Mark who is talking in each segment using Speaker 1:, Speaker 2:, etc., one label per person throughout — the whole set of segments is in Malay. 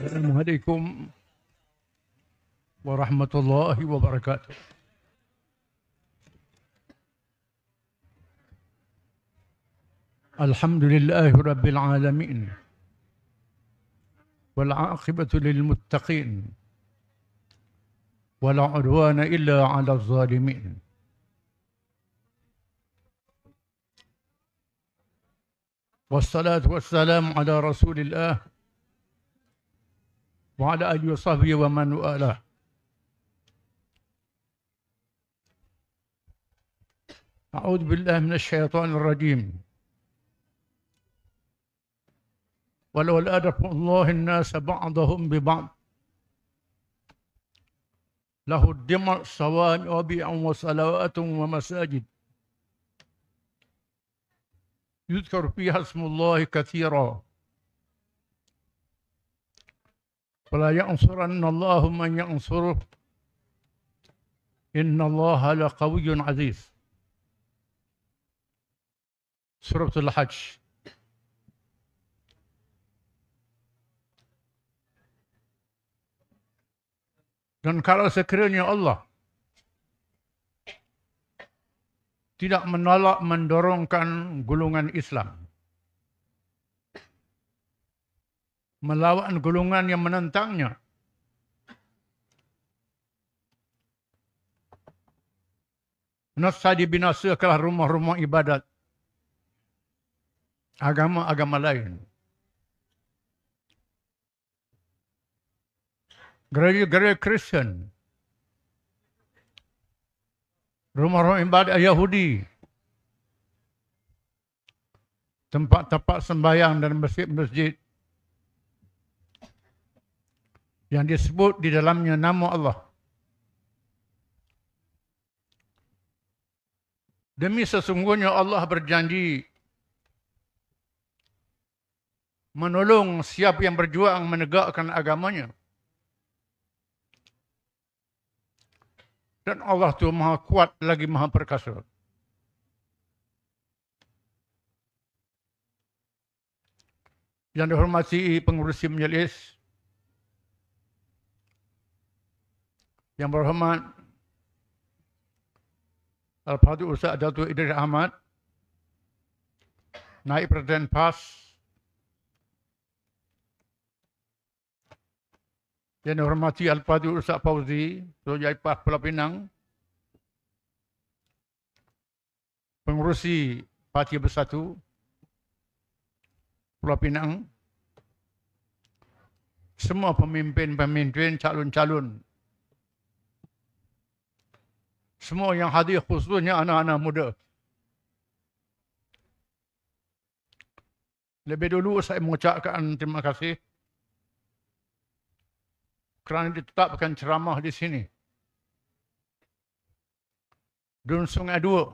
Speaker 1: السلام عليكم ورحمة الله وبركاته الحمد لله رب العالمين والعاقبة للمتقين ولا عدوان إلا على الظالمين والصلاة والسلام على رسول الله وعلى آله وصحبه ومن والاه أعوذ بالله من الشيطان الرجيم ولو دفع الله الناس بعضهم ببعض له الدمع صوامع وبيع وصلوات ومساجد يذكر فيها اسم الله كثيرا فلا ينصرن الله من Inna Allah الله لقوي عزيز سورة الحج Dan kalau sekiranya Allah tidak menolak mendorongkan gulungan Islam, melawan golongan yang menentangnya. Nafsa dibinasakanlah rumah-rumah ibadat. Agama-agama lain. Gereja-gereja Kristen. Rumah-rumah ibadat Yahudi. Tempat-tempat sembahyang dan masjid-masjid yang disebut di dalamnya nama Allah. Demi sesungguhnya Allah berjanji menolong siapa yang berjuang menegakkan agamanya. Dan Allah itu maha kuat lagi maha perkasa. Yang dihormati pengurusi majlis, Yang berhormat Al-Fatih Ustaz Datuk Idris Ahmad Naib Presiden PAS Yang dihormati Al-Fatih Ustaz Fauzi Tuan Jaipah Pulau Pinang Pengurusi Parti Bersatu Pulau Pinang semua pemimpin-pemimpin calon-calon semua yang hadir khususnya anak-anak muda. Lebih dulu saya mengucapkan terima kasih kerana ditetapkan ceramah di sini. Dun Sungai Dua.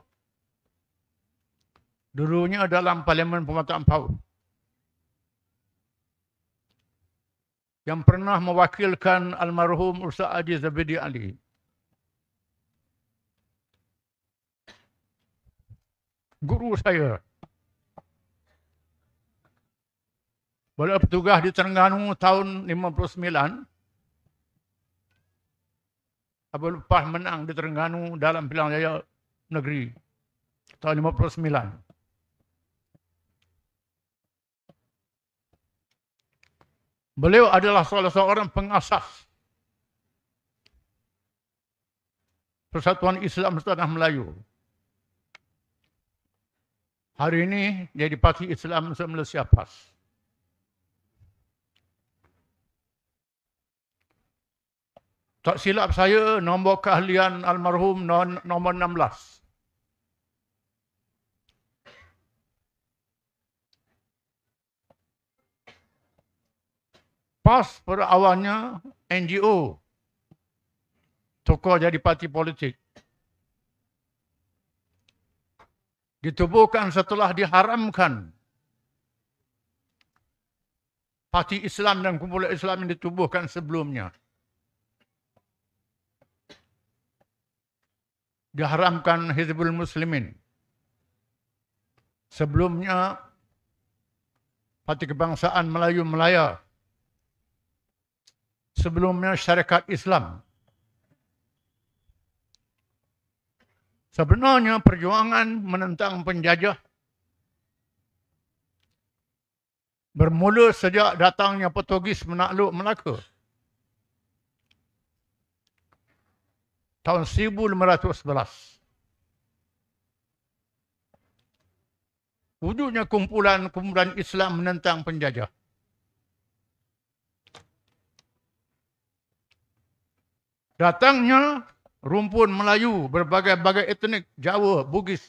Speaker 1: Dulunya dalam Parlimen Pemataan Paut. Yang pernah mewakilkan almarhum Ustaz Aziz Zabidi Ali. Ali. guru saya. Beliau bertugas di Terengganu tahun 59. Abu Lepas menang di Terengganu dalam pilihan jaya negeri tahun 59. Beliau adalah salah seorang pengasas Persatuan Islam Tanah Melayu. Hari ini jadi parti Islam masuk Malaysia PAS. Tak silap saya, nombor keahlian almarhum nombor 16. PAS pada awalnya NGO. Tokoh jadi parti politik. ditubuhkan setelah diharamkan. Parti Islam dan kumpulan Islam yang ditubuhkan sebelumnya. Diharamkan Hizbul Muslimin. Sebelumnya, Parti Kebangsaan Melayu Melaya. Sebelumnya Syarikat Islam. Islam. Sebenarnya perjuangan menentang penjajah bermula sejak datangnya Portugis menakluk Melaka. Tahun 1511. Wujudnya kumpulan-kumpulan Islam menentang penjajah. Datangnya rumpun Melayu berbagai-bagai etnik Jawa, Bugis,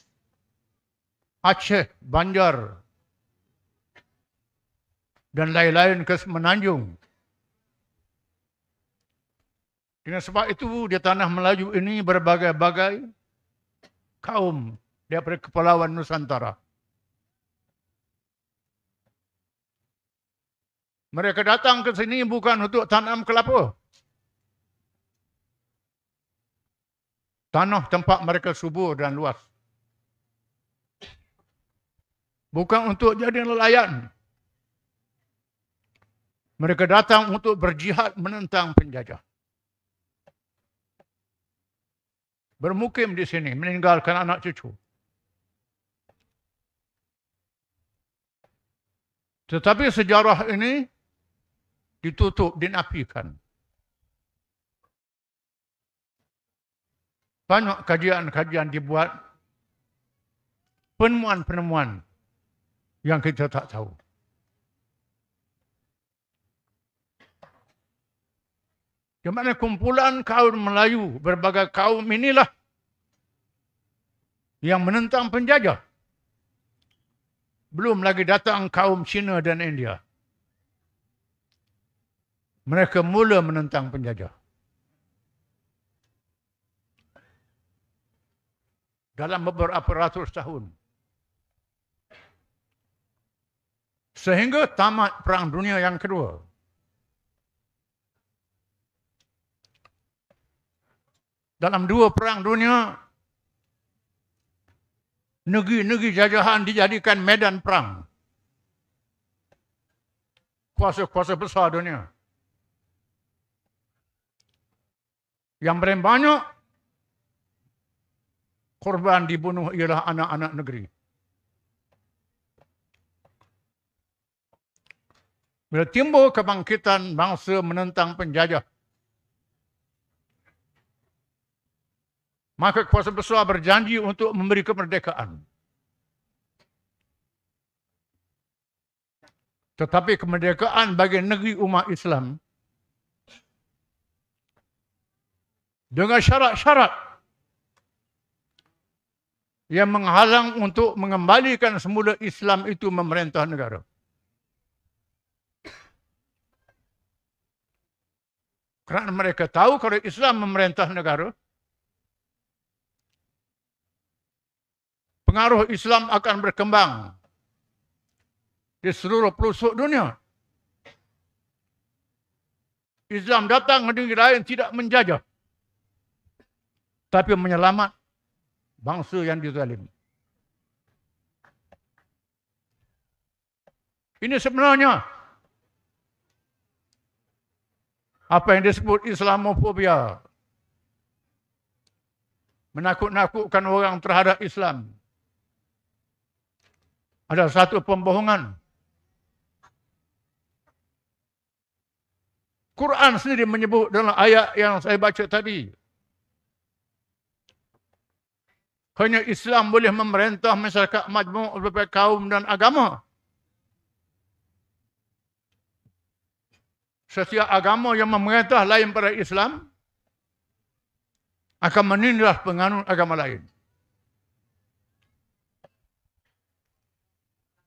Speaker 1: Aceh, Banjar dan lain-lain ke Semenanjung. Dengan sebab itu di tanah Melayu ini berbagai-bagai kaum daripada kepulauan Nusantara. Mereka datang ke sini bukan untuk tanam kelapa. Tanah tempat mereka subur dan luas. Bukan untuk jadi nelayan. Mereka datang untuk berjihad menentang penjajah. Bermukim di sini, meninggalkan anak cucu. Tetapi sejarah ini ditutup, dinapikan. banyak kajian-kajian dibuat, penemuan-penemuan yang kita tak tahu. Di mana kumpulan kaum Melayu berbagai kaum inilah yang menentang penjajah. Belum lagi datang kaum Cina dan India. Mereka mula menentang penjajah. dalam beberapa ratus tahun. Sehingga tamat Perang Dunia yang kedua. Dalam dua Perang Dunia, negeri-negeri jajahan dijadikan medan perang. Kuasa-kuasa besar dunia. Yang paling banyak korban dibunuh ialah anak-anak negeri. Bila timbul kebangkitan bangsa menentang penjajah, maka kuasa besar berjanji untuk memberi kemerdekaan. Tetapi kemerdekaan bagi negeri umat Islam dengan syarat-syarat yang menghalang untuk mengembalikan semula Islam itu memerintah negara. Kerana mereka tahu kalau Islam memerintah negara, pengaruh Islam akan berkembang di seluruh pelosok dunia. Islam datang ke negeri lain tidak menjajah. Tapi menyelamat bangsa yang dizalimi. Ini sebenarnya apa yang disebut Islamophobia. Menakut-nakutkan orang terhadap Islam. Ada satu pembohongan. Quran sendiri menyebut dalam ayat yang saya baca tadi. Hanya Islam boleh memerintah masyarakat majmuk berbagai kaum dan agama. Setiap agama yang memerintah lain pada Islam akan menindas penganut agama lain.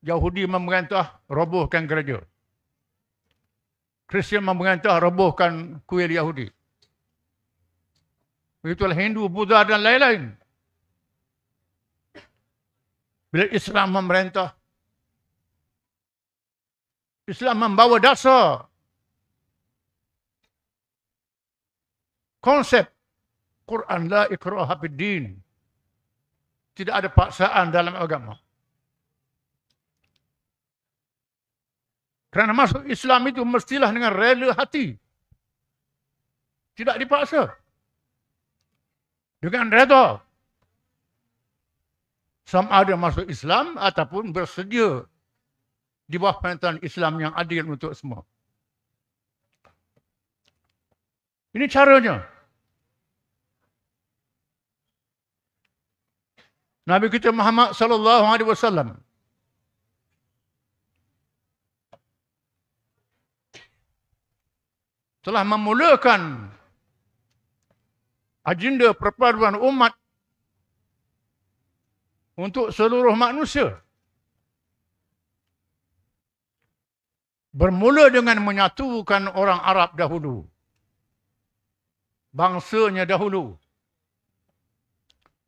Speaker 1: Yahudi memerintah robohkan gereja. Kristian memerintah robohkan kuil Yahudi. Begitulah Hindu, Buddha dan lain-lain. Bila Islam memerintah, Islam membawa dasar konsep Quran la ikrah habidin. Tidak ada paksaan dalam agama. Kerana masuk Islam itu mestilah dengan rela hati. Tidak dipaksa. Dengan redha sama ada masuk Islam ataupun bersedia di bawah perintahan Islam yang adil untuk semua. Ini caranya. Nabi kita Muhammad sallallahu alaihi wasallam telah memulakan agenda perpaduan umat untuk seluruh manusia. Bermula dengan menyatukan orang Arab dahulu. Bangsanya dahulu.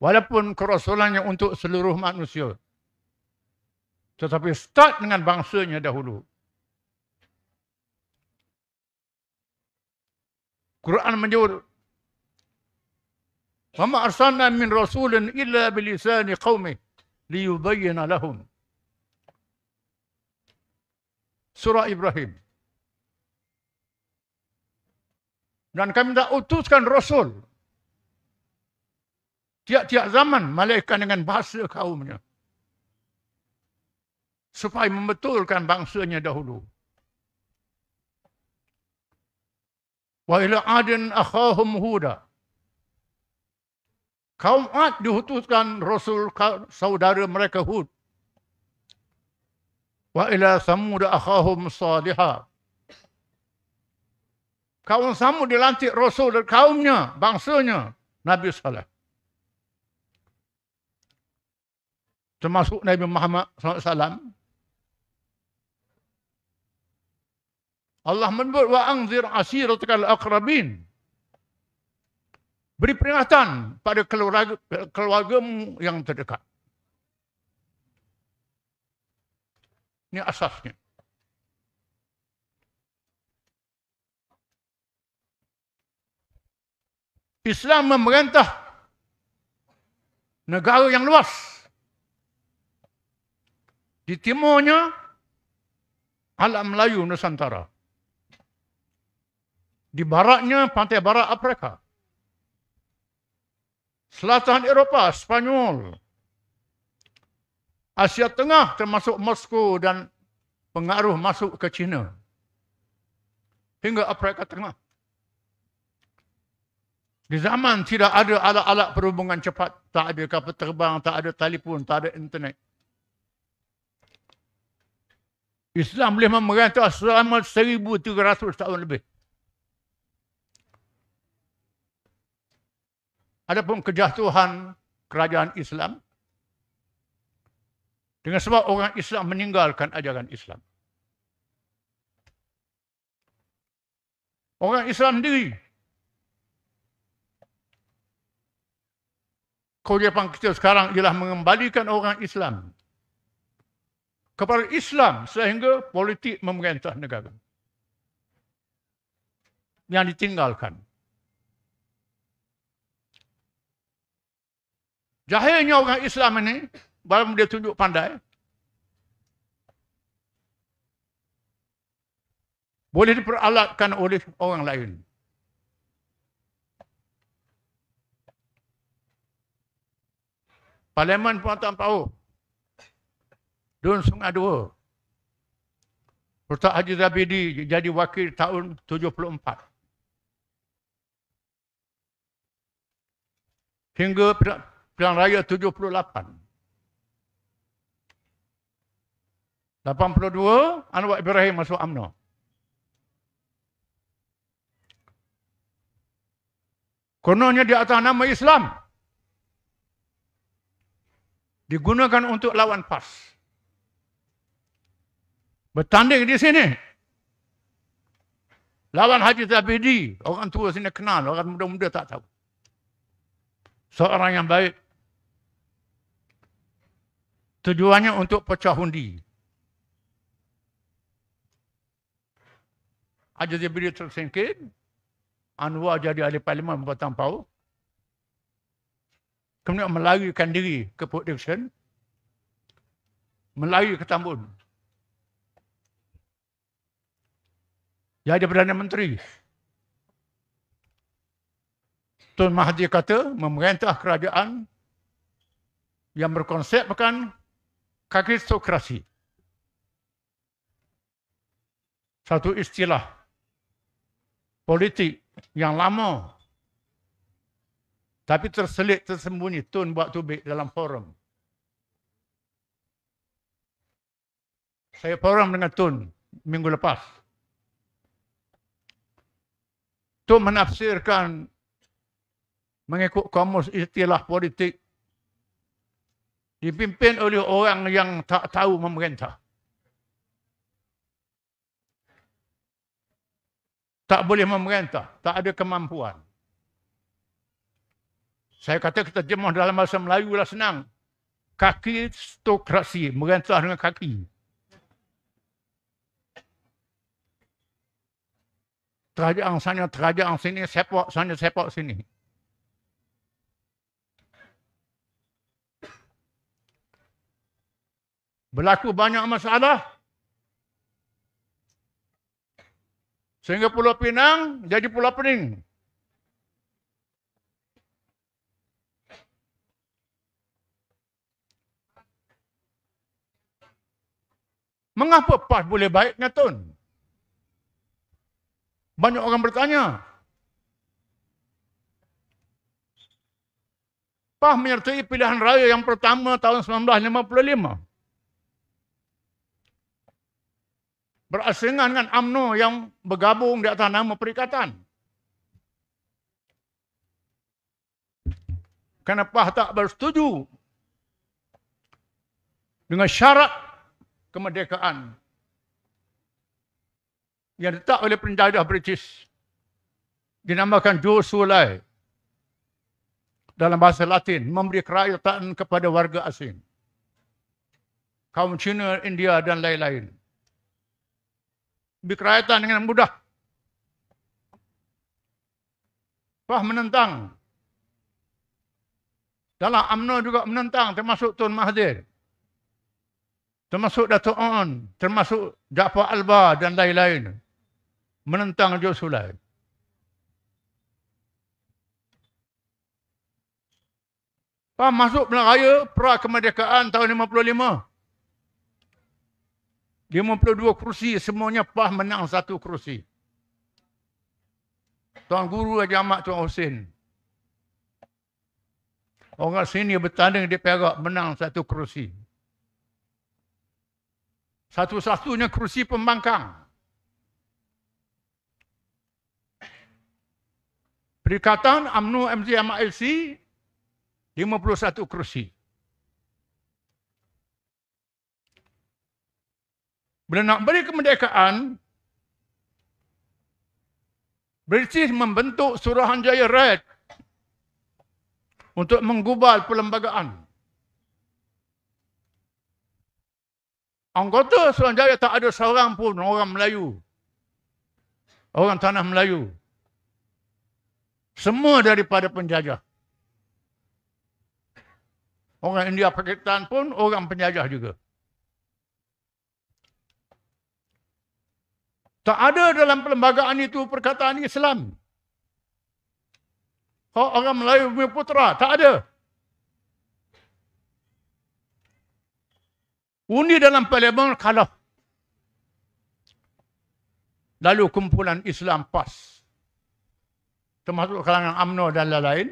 Speaker 1: Walaupun kerasulannya untuk seluruh manusia. Tetapi start dengan bangsanya dahulu. Quran menyebut وما أرسلنا من رسول إلا بلسان قومه ليبين لهم Surah Ibrahim. dan kami tidak utuskan Rasul tiap-tiap zaman malaikat dengan bahasa kaumnya supaya membetulkan bangsanya dahulu. Wa ila adin akhahum huda. Kaum Ad dihutuskan Rasul saudara mereka Hud. Wa ila Samud akhahum saliha. Kaum Samud dilantik Rasul dan kaumnya, bangsanya, Nabi Saleh. Termasuk Nabi Muhammad SAW. Allah menyebut wa anzir asiratakal akrabin. Beri peringatan pada keluarga, keluarga mu yang terdekat. Ini asasnya. Islam memerintah negara yang luas. Di timurnya, alam Melayu Nusantara. Di baratnya, pantai barat Afrika. Selatan Eropah, Spanyol. Asia Tengah termasuk Moskow dan pengaruh masuk ke China. Hingga Afrika Tengah. Di zaman tidak ada alat-alat perhubungan cepat. Tak ada kapal terbang, tak ada telefon, tak ada internet. Islam boleh memerintah selama 1,300 tahun lebih. Adapun kejatuhan kerajaan Islam dengan sebab orang Islam meninggalkan ajaran Islam. Orang Islam sendiri. Kewajipan kita sekarang ialah mengembalikan orang Islam kepada Islam sehingga politik memerintah negara. Yang ditinggalkan. Jahilnya orang Islam ini, baru dia tunjuk pandai. Boleh diperalatkan oleh orang lain. Parlimen Puan Pau. Dun Sungai Dua. Pertua Haji Zabidi jadi wakil tahun 74. Hingga Pilihan Raya 78. 82, Anwar Ibrahim masuk UMNO. Kononnya di atas nama Islam. Digunakan untuk lawan PAS. Bertanding di sini. Lawan Haji Tabidi. Orang tua sini kenal. Orang muda-muda tak tahu. Seorang yang baik. Tujuannya untuk pecah undi. Aja dia beri tersingkir. Anwar jadi ahli parlimen membatang pau. Kemudian melarikan diri ke Port Dickson. Melari ke Tambun. Jadi Perdana Menteri. Tun Mahathir kata, memerintah kerajaan yang berkonsep, bukan? как Satu istilah politik yang lama tapi terselit tersembunyi tun buat tubik dalam forum. Saya forum dengan tun minggu lepas. Tun menafsirkan mengikut kamus istilah politik dipimpin oleh orang yang tak tahu memerintah. Tak boleh memerintah, tak ada kemampuan. Saya kata kita jemah dalam bahasa Melayu lah senang. Kaki stokrasi, merintah dengan kaki. Terajang sana, terajang sini, sepak sana, sepak sini. berlaku banyak masalah. Sehingga Pulau Pinang jadi Pulau Pening. Mengapa PAS boleh baik dengan Tun? Banyak orang bertanya. PAS menyertai pilihan raya yang pertama tahun 1955. berasingan dengan amno yang bergabung di atas nama perikatan. Kenapa tak bersetuju dengan syarat kemerdekaan yang ditak oleh penjajah British dinamakan Jus Sulai dalam bahasa Latin memberi kerajaan kepada warga asing kaum Cina, India dan lain-lain di dengan mudah. Fah menentang. Dalam UMNO juga menentang termasuk Tun Mahathir. Termasuk Datuk On, termasuk Ja'far Alba dan lain-lain. Menentang Jus Sulai. Fah masuk Melayu, perak kemerdekaan tahun 55. 52 kerusi semuanya PAH menang satu kerusi. Tuan Guru Haji Ahmad Tuan Hussein. Orang sini bertanding di Perak menang satu kerusi. Satu-satunya kerusi pembangkang. Perikatan UMNO MZ MILC 51 kerusi. Bila nak beri kemerdekaan, British membentuk Suruhanjaya Red untuk menggubal perlembagaan. Anggota Suruhanjaya tak ada seorang pun orang Melayu. Orang tanah Melayu. Semua daripada penjajah. Orang India Pakistan pun orang penjajah juga. Tak ada dalam perlembagaan itu perkataan Islam. Hak orang Melayu punya putera, tak ada. Undi dalam parlimen kalah. Lalu kumpulan Islam PAS. Termasuk kalangan UMNO dan lain-lain.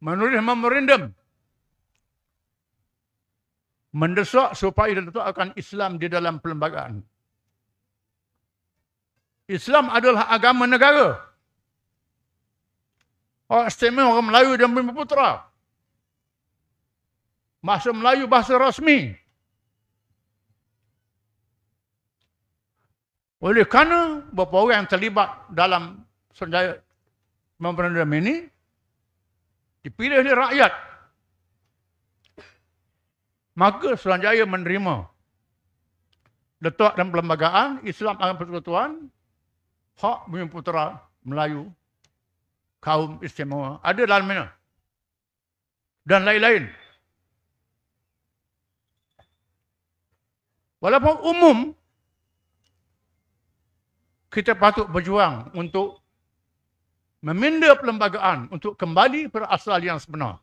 Speaker 1: Menulis memorandum mendesak supaya ditetapkan Islam di dalam perlembagaan. Islam adalah agama negara. Orang istimewa orang Melayu dan Bumi Putera. Bahasa Melayu bahasa rasmi. Oleh kerana beberapa orang yang terlibat dalam senjaya memperandam ini, dipilih oleh rakyat Maka Sulanjaya menerima letak dan perlembagaan Islam dan persekutuan hak bumi putera Melayu kaum istimewa ada dalam mana dan lain-lain. Walaupun umum kita patut berjuang untuk meminda perlembagaan untuk kembali berasal yang sebenar.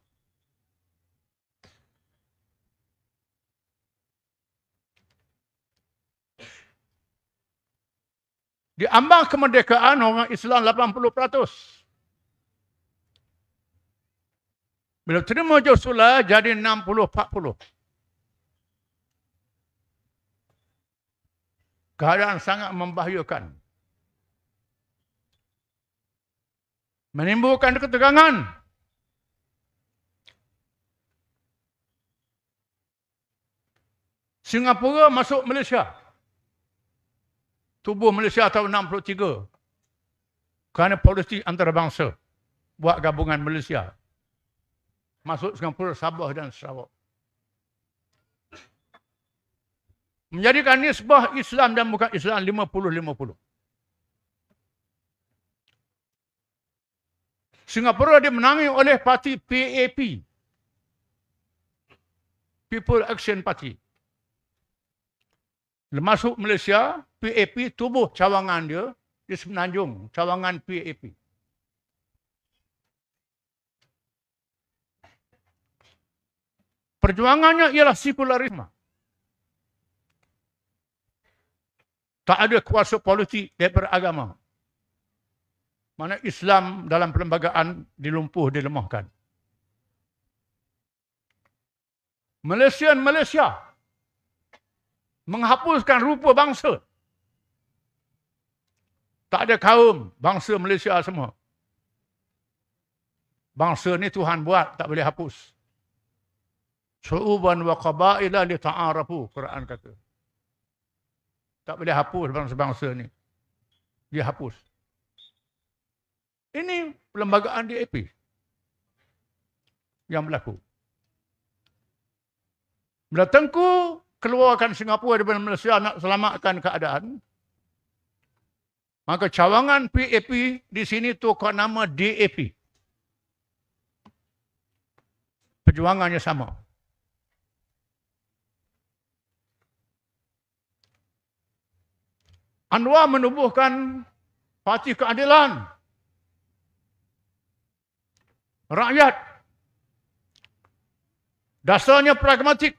Speaker 1: Di ambang kemerdekaan orang Islam 80%. Bila terima Josula jadi 60-40. Keadaan sangat membahayakan. Menimbulkan ketegangan. Singapura masuk Malaysia tubuh Malaysia tahun 63. Kerana politik antarabangsa buat gabungan Malaysia. Masuk Singapura, Sabah dan Sarawak. Menjadikan nisbah Islam dan bukan Islam 50-50. Singapura dimenangi oleh parti PAP. People Action Party. lemasuk Malaysia, PAP tubuh cawangan dia di Semenanjung, cawangan PAP. Perjuangannya ialah sekularisme. Tak ada kuasa politik daripada agama. Mana Islam dalam perlembagaan dilumpuh, dilemahkan. Malaysia Malaysia menghapuskan rupa bangsa. Tak ada kaum bangsa Malaysia semua. Bangsa ni Tuhan buat tak boleh hapus. Su'uban wa qaba'ila li ta'arafu Quran kata. Tak boleh hapus bangsa-bangsa ni. Dia hapus. Ini perlembagaan DAP yang berlaku. Bila Tengku keluarkan Singapura daripada Malaysia nak selamatkan keadaan, Maka cawangan PAP di sini tukar nama DAP. Perjuangannya sama. Anwar menubuhkan Parti Keadilan. Rakyat. Dasarnya pragmatik.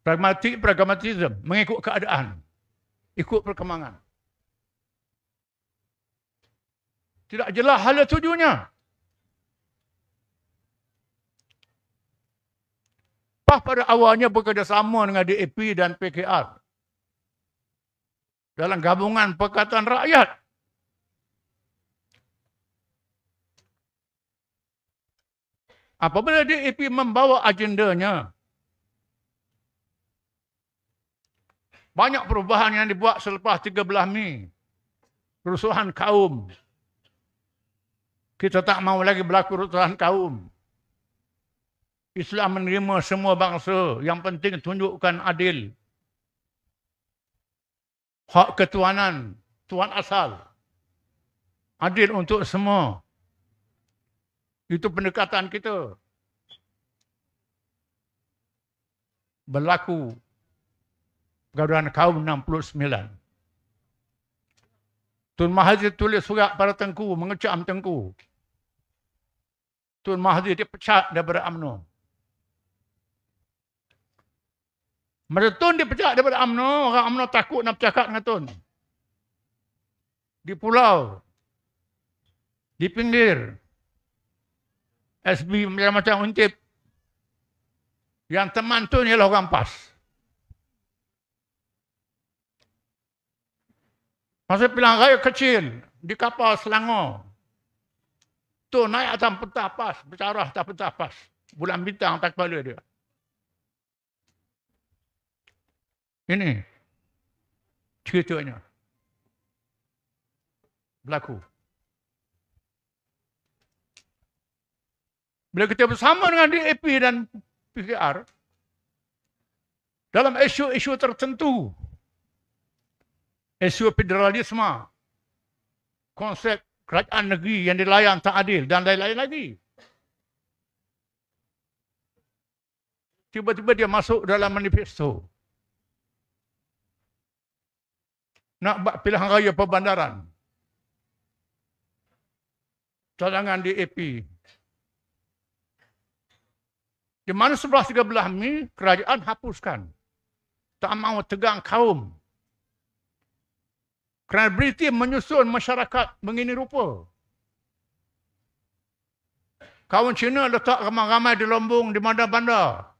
Speaker 1: Pragmatik, pragmatisme. Mengikut keadaan. Ikut perkembangan. Tidak jelas hala tujuannya. PAH pada awalnya bekerjasama dengan DAP dan PKR. Dalam gabungan Perkataan Rakyat. Apabila DAP membawa agendanya, banyak perubahan yang dibuat selepas 13 Mei. Kerusuhan kaum, kita tak mau lagi berlaku rutan kaum. Islam menerima semua bangsa. Yang penting tunjukkan adil. Hak ketuanan. Tuan asal. Adil untuk semua. Itu pendekatan kita. Berlaku. Pergaduhan kaum 69. Tun Mahathir tulis surat pada Tengku, mengecam Tengku. Tun Mahathir dia dipecat daripada UMNO. Masa Tun dipecat daripada UMNO, orang UMNO takut nak bercakap dengan Tun. Di pulau. Di pinggir. SB macam-macam untip. Yang teman Tun ialah orang PAS. Masa pilihan raya kecil di kapal Selangor. Tu naik atas pentapas, bercarah atas pentapas. Bulan bintang atas kepala dia. Ini ceritanya. Berlaku. Bila kita bersama dengan DAP dan PKR, dalam isu-isu tertentu, isu federalisme, konsep kerajaan negeri yang dilayan tak adil dan lain-lain lagi. Tiba-tiba dia masuk dalam manifesto. Nak buat pilihan raya perbandaran. Cadangan di AP. Di mana 11-13 ni, kerajaan hapuskan. Tak mahu tegang kaum. Kerana British menyusun masyarakat begini rupa. Kawan Cina letak ramai-ramai di lombong di mana bandar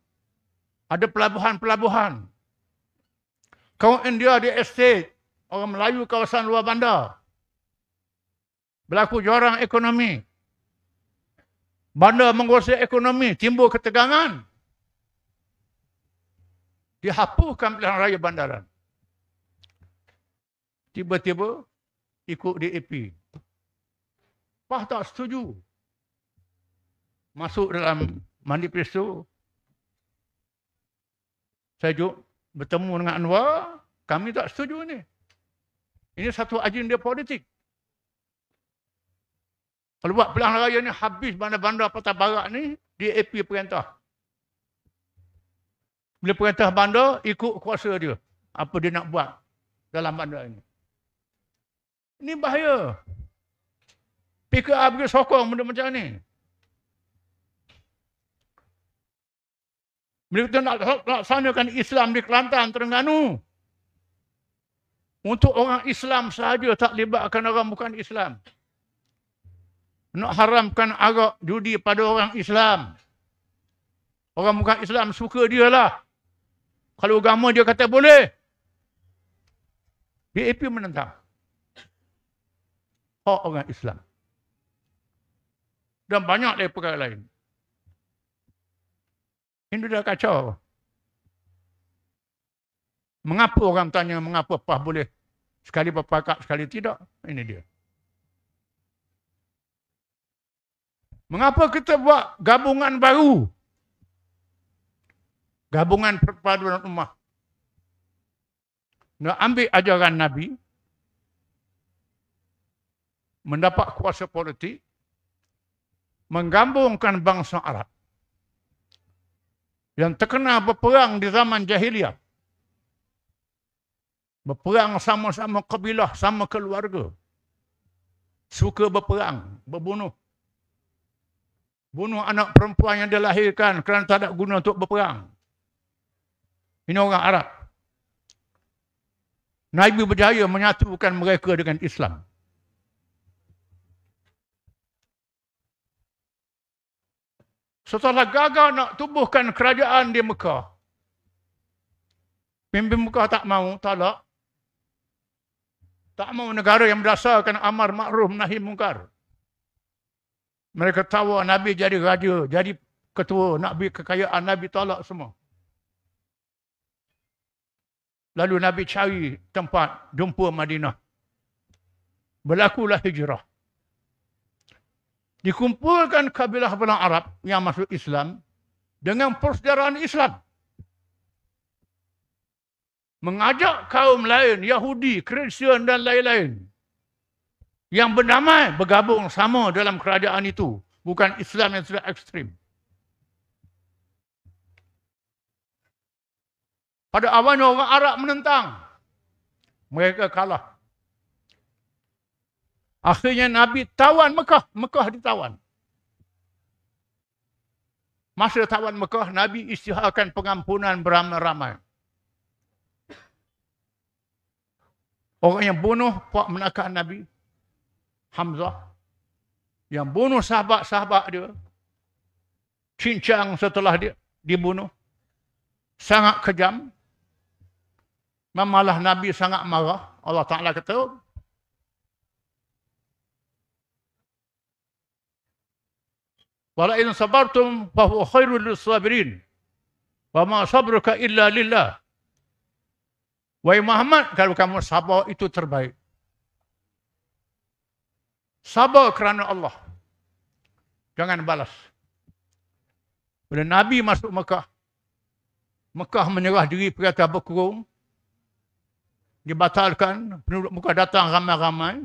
Speaker 1: Ada pelabuhan-pelabuhan. Kawan India di estate. Orang Melayu kawasan luar bandar. Berlaku jorang ekonomi. Bandar menguasai ekonomi. Timbul ketegangan. Dihapuskan pilihan raya bandaran tiba-tiba ikut DAP. PAH tak setuju. Masuk dalam manifesto. Saya jumpa bertemu dengan Anwar. Kami tak setuju ni. Ini satu dia politik. Kalau buat pelan raya ni habis bandar-bandar patah barat ni, DAP perintah. Bila perintah bandar, ikut kuasa dia. Apa dia nak buat dalam bandar ini. Ini bahaya. PKR pergi sokong benda macam ni. Mereka nak laksanakan Islam di Kelantan, Terengganu. Untuk orang Islam sahaja tak libatkan orang bukan Islam. Nak haramkan arak judi pada orang Islam. Orang bukan Islam suka dia lah. Kalau agama dia kata boleh. BAP menentang hak orang Islam. Dan banyak lagi perkara lain. Ini dah kacau. Mengapa orang tanya mengapa PAH boleh sekali berpakat, sekali tidak? Ini dia. Mengapa kita buat gabungan baru? Gabungan perpaduan rumah. Nak ambil ajaran Nabi, mendapat kuasa politik, menggabungkan bangsa Arab yang terkena berperang di zaman jahiliah. Berperang sama-sama kabilah, sama keluarga. Suka berperang, berbunuh. Bunuh anak perempuan yang dilahirkan kerana tak ada guna untuk berperang. Ini orang Arab. Nabi berjaya menyatukan mereka dengan Islam. setelah gagal nak tubuhkan kerajaan di Mekah. Pimpin Mekah tak mau, talak. Lah. Tak mau negara yang berdasarkan amar makruh nahi mungkar. Mereka tahu Nabi jadi raja, jadi ketua, nak beri kekayaan Nabi tolak semua. Lalu Nabi cari tempat jumpa Madinah. Berlakulah hijrah dikumpulkan kabilah-kabilah Arab yang masuk Islam dengan persejarahan Islam. Mengajak kaum lain, Yahudi, Kristian dan lain-lain yang berdamai bergabung sama dalam kerajaan itu. Bukan Islam yang sudah ekstrim. Pada awalnya orang Arab menentang. Mereka kalah. Akhirnya Nabi tawan Mekah. Mekah ditawan. Masa tawan Mekah, Nabi istiharkan pengampunan beramai-ramai. Orang yang bunuh Pak Menakan Nabi, Hamzah, yang bunuh sahabat-sahabat dia, cincang setelah dia dibunuh, sangat kejam, memalah Nabi sangat marah, Allah Ta'ala kata, Wala in sabartum fa huwa khairul lis sabirin. Wa ma sabruka illa lillah. Wahai Muhammad, kalau kamu sabar itu terbaik. Sabar kerana Allah. Jangan balas. Bila Nabi masuk Mekah, Mekah menyerah diri pergi ke Bekurung, dibatalkan, penduduk Mekah datang ramai-ramai,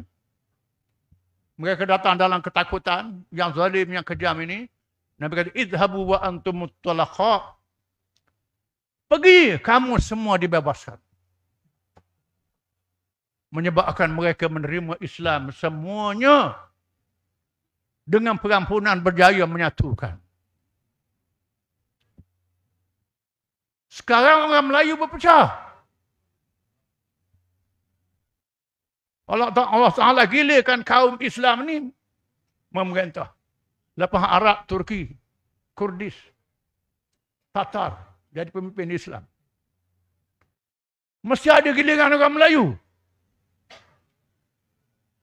Speaker 1: mereka datang dalam ketakutan yang zalim, yang kejam ini. Nabi kata, idhabu wa antum Pergi, kamu semua dibebaskan. Menyebabkan mereka menerima Islam semuanya dengan perampunan berjaya menyatukan. Sekarang orang Melayu berpecah. Allah Ta'ala, Allah Ta'ala gilirkan kaum Islam ni memerintah. Lepas Arab, Turki, Kurdis, Tatar jadi pemimpin Islam. Mesti ada giliran orang Melayu.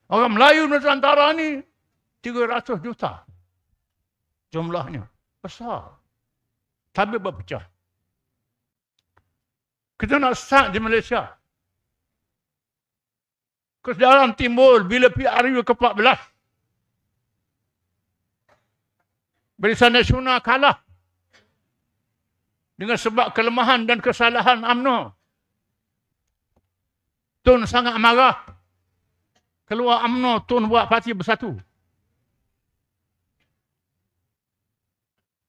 Speaker 1: Orang Melayu Nusantara ni 300 juta. Jumlahnya besar. Tapi berpecah. Kita nak start di Malaysia kesedaran timbul bila PRU ke-14. Barisan Nasional kalah dengan sebab kelemahan dan kesalahan UMNO. Tun sangat marah. Keluar UMNO, Tun buat parti bersatu.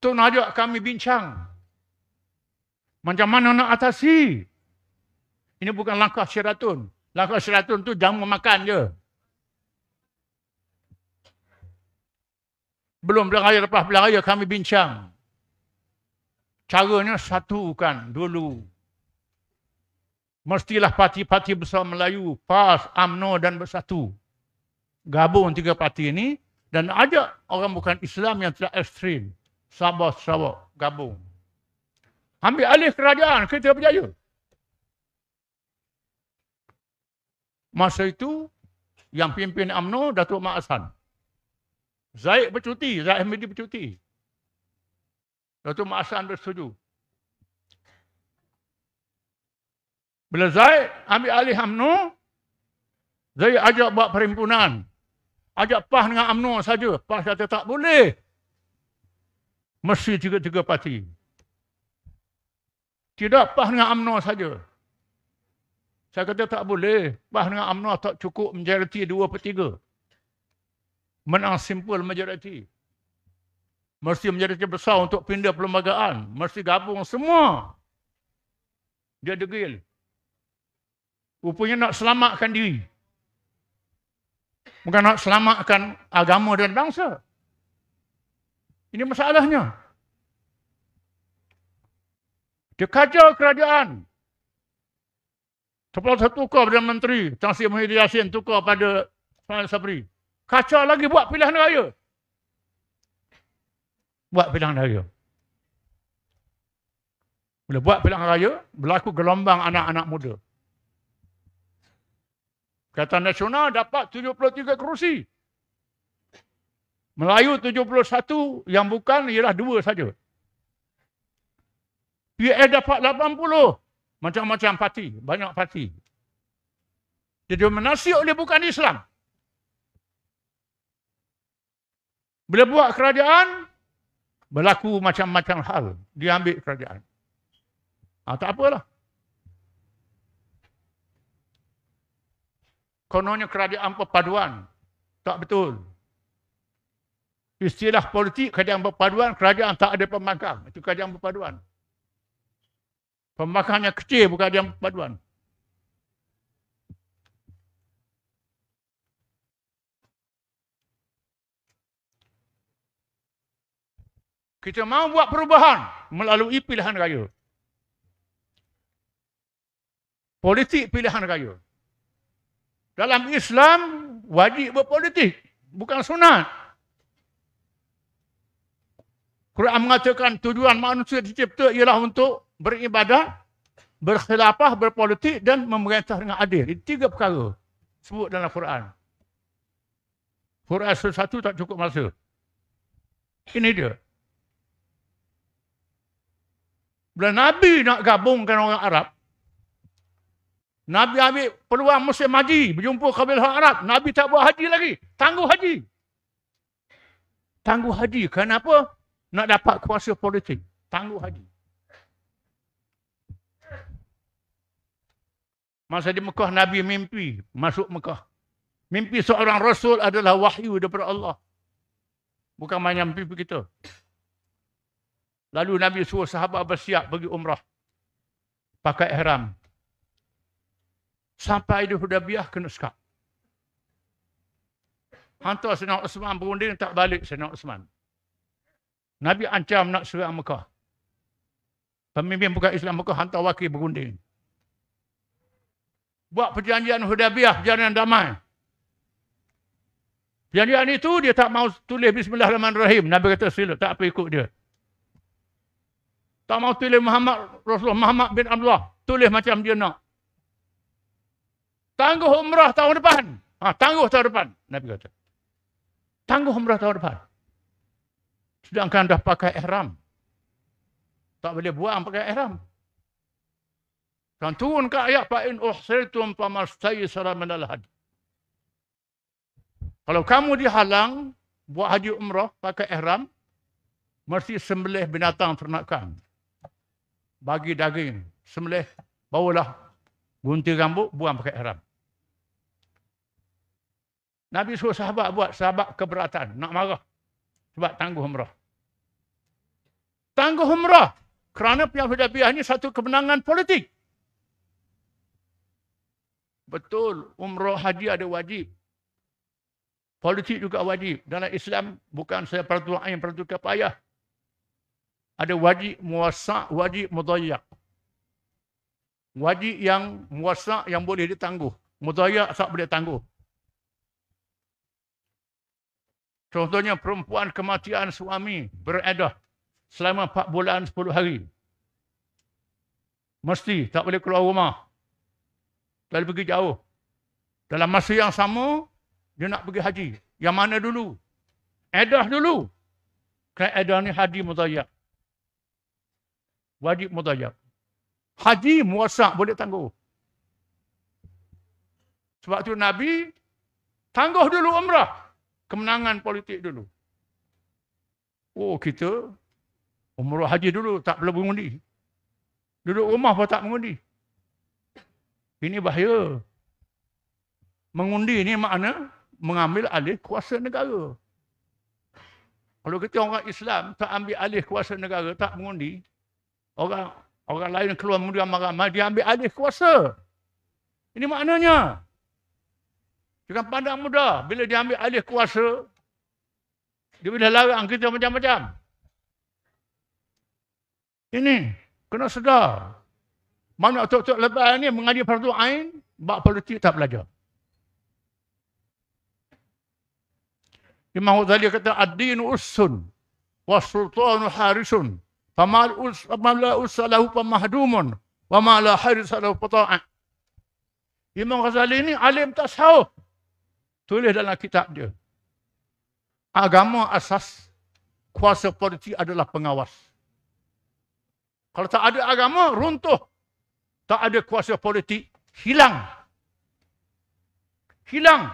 Speaker 1: Tun ajak kami bincang. Macam mana nak atasi? Ini bukan langkah syaratun. Tun. Langkah seratus tu jam makan je. Belum belang raya, lepas belang raya kami bincang. Caranya kan dulu. Mestilah parti-parti besar Melayu, PAS, UMNO dan Bersatu. Gabung tiga parti ini dan ajak orang bukan Islam yang tidak ekstrim. Sabah, Sarawak, gabung. Ambil alih kerajaan, kita berjaya. Masa itu, yang pimpin amno Datuk Mak Hassan. Zaid bercuti, Zaid Hamidi bercuti. Datuk Mak Hassan bersetuju. Bila Zaid ambil alih amno. Zaid ajak buat perhimpunan. Ajak PAH dengan UMNO saja. PAH kata tak boleh. Mesti tiga-tiga parti. Tidak PAH dengan UMNO saja. Saya kata tak boleh. Bah dengan UMNO tak cukup majoriti dua per tiga, Menang simple majoriti. Mesti majoriti besar untuk pindah perlembagaan. Mesti gabung semua. Dia degil. Rupanya nak selamatkan diri. Bukan nak selamatkan agama dan bangsa. Ini masalahnya. Dia kajar kerajaan. Terpulau saya tukar pada Menteri Tan Sri Muhyiddin Yassin tukar pada Tuan Sabri. Kacau lagi buat pilihan raya. Buat pilihan raya. Bila buat pilihan raya, berlaku gelombang anak-anak muda. Kata Nasional dapat 73 kerusi. Melayu 71 yang bukan ialah dua saja. PA dapat macam-macam parti, banyak parti. Didominasi oleh bukan Islam. Bila buat kerajaan, berlaku macam-macam hal. Dia ambil kerajaan. Ha, tak apalah. Kononnya kerajaan perpaduan. Tak betul. Istilah politik kerajaan perpaduan, kerajaan tak ada pembangkang. Itu kerajaan perpaduan. Pembakarnya kecil bukan dia yang paduan. Kita mahu buat perubahan melalui pilihan raya. Politik pilihan raya. Dalam Islam, wajib berpolitik. Bukan sunat. Quran mengatakan tujuan manusia dicipta ialah untuk beribadah, berkhilafah, berpolitik dan memerintah dengan adil. Ini tiga perkara sebut dalam Quran. Quran satu tak cukup masa. Ini dia. Bila Nabi nak gabungkan orang Arab, Nabi ambil peluang musim haji, berjumpa kabilah Arab. Nabi tak buat haji lagi. Tangguh haji. Tangguh haji. Kenapa? Nak dapat kuasa politik. Tangguh haji. Masa di Mekah Nabi mimpi masuk Mekah. Mimpi seorang rasul adalah wahyu daripada Allah. Bukan banyak mimpi kita. Lalu Nabi suruh sahabat bersiap pergi umrah. Pakai ihram. Sampai di Hudabiyah kena sekap. Hantar Sena Osman berunding tak balik Sena Osman. Nabi ancam nak suruh Mekah. Pemimpin bukan Islam Mekah hantar wakil berunding buat perjanjian Hudabiah, perjanjian damai. Perjanjian itu dia tak mau tulis Bismillahirrahmanirrahim. Nabi kata silap, tak apa ikut dia. Tak mau tulis Muhammad Rasulullah Muhammad bin Abdullah. Tulis macam dia nak. Tangguh umrah tahun depan. Ha, tangguh tahun depan. Nabi kata. Tangguh umrah tahun depan. Sedangkan dah pakai ihram. Tak boleh buang pakai ihram. Dan turun ke ayat fa'in uhsirtum pamastai minal haji. Kalau kamu dihalang buat haji umrah pakai ihram, mesti sembelih binatang ternak kamu. Bagi daging, sembelih, bawalah gunting rambut, buang pakai ihram. Nabi suruh sahabat buat sahabat keberatan, nak marah. Sebab tangguh umrah. Tangguh umrah. Kerana pihak hudabiyah ini satu kemenangan politik. Betul, umrah haji ada wajib. Politik juga wajib. Dalam Islam bukan saya peratu yang peratu kepayah. Ada wajib muasa, wajib mudayak. Wajib yang muasa yang boleh ditangguh. Mudayak tak boleh tangguh. Contohnya perempuan kematian suami beredah selama 4 bulan 10 hari. Mesti tak boleh keluar rumah. Terlalu pergi jauh. Dalam masa yang sama, dia nak pergi haji. Yang mana dulu? Edah dulu. Kerana edah ni haji mutayak. Wajib mutayak. Haji muasak boleh tangguh. Sebab tu Nabi tangguh dulu umrah. Kemenangan politik dulu. Oh kita umrah haji dulu tak perlu mengundi. Duduk rumah pun tak mengundi. Ini bahaya. Mengundi ini makna mengambil alih kuasa negara. Kalau kita orang Islam tak ambil alih kuasa negara, tak mengundi, orang orang lain keluar mudah marah dia ambil alih kuasa. Ini maknanya. Jangan pandang muda Bila dia ambil alih kuasa, dia boleh larang kita macam-macam. Ini, kena sedar. Mana tok-tok lebar ni mengaji fardu ain, bab politik tak belajar. Imam Ghazali kata ad-din ussun wa sultanu harisun. Famal us famal la usalahu pemahdumun wa ma la haris lahu pata'an. Imam Ghazali ni alim tasawuf. Tulis dalam kitab dia. Agama asas kuasa politik adalah pengawas. Kalau tak ada agama, runtuh tak ada kuasa politik, hilang. Hilang.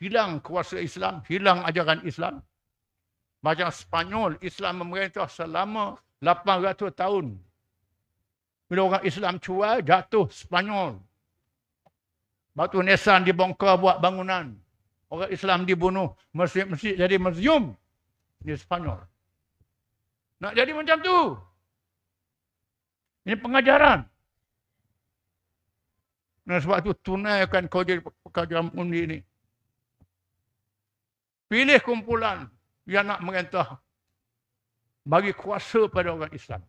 Speaker 1: Hilang kuasa Islam, hilang ajaran Islam. Macam Spanyol, Islam memerintah selama 800 tahun. Bila orang Islam cuai, jatuh Spanyol. Batu Nesan dibongkar buat bangunan. Orang Islam dibunuh, masjid-masjid jadi museum. Ini Spanyol. Nak jadi macam tu. Ini pengajaran. Dan sebab itu tunaikan jadi pekerjaan undi ini. Pilih kumpulan yang nak merintah bagi kuasa pada orang Islam.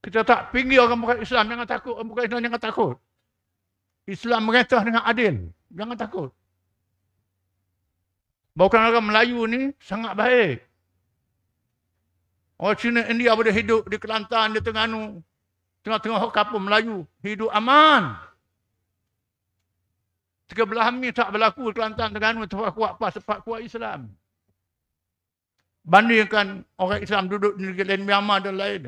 Speaker 1: Kita tak pinggir orang bukan Islam. Jangan takut. Orang bukan Islam jangan takut. Islam merintah dengan adil. Jangan takut. Bukan orang Melayu ni sangat baik. Orang Cina India boleh hidup di Kelantan, di tengah Tengganu. Tengah-tengah orang kapal Melayu. Hidup aman. Aman. Tiga belah ni tak berlaku di Kelantan, Terengganu, tempat kuat PAS, tempat kuat Islam. Bandingkan orang Islam duduk di negeri lain, Myanmar dan lain.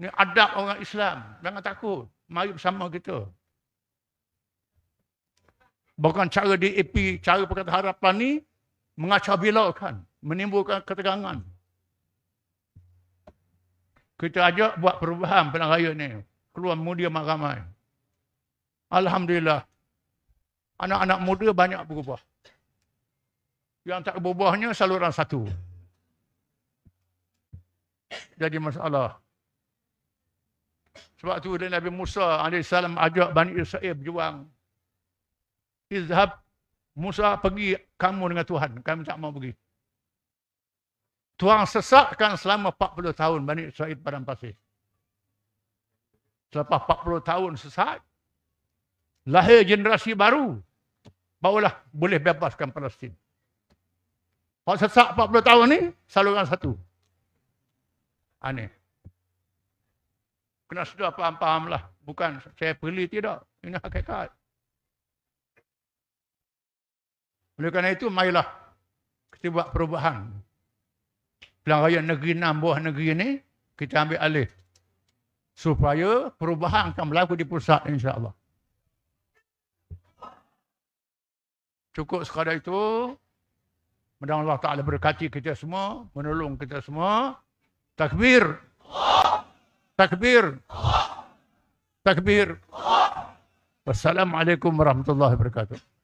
Speaker 1: Ini adab orang Islam. Jangan takut. Mari bersama kita. Bukan cara DAP, cara Pakatan Harapan ni mengacau bilaukan, menimbulkan ketegangan. Kita ajak buat perubahan pelan raya ni. Keluar mudia ramai. Alhamdulillah anak-anak muda banyak berubah. Yang tak berubahnya saluran satu. Jadi masalah. Sebab tu Nabi Musa AS ajak Bani Israel berjuang. Izhab Musa pergi kamu dengan Tuhan. Kami tak mau pergi. Tuhan sesatkan selama 40 tahun Bani Israel padang pasir. Selepas 40 tahun sesat, lahir generasi baru barulah boleh bebaskan Palestin. Kalau sesak 40 tahun ni, saluran satu. Aneh. Kena sudah paham-paham lah. Bukan saya beli tidak. Ini hakikat. Oleh kerana itu, mailah kita buat perubahan. Pelan raya negeri enam buah negeri ini, kita ambil alih. Supaya perubahan akan berlaku di pusat, insyaAllah. Cukup sekadar itu. Mudah Allah Ta'ala berkati kita semua. Menolong kita semua. Takbir. Takbir. Takbir. Wassalamualaikum warahmatullahi wabarakatuh.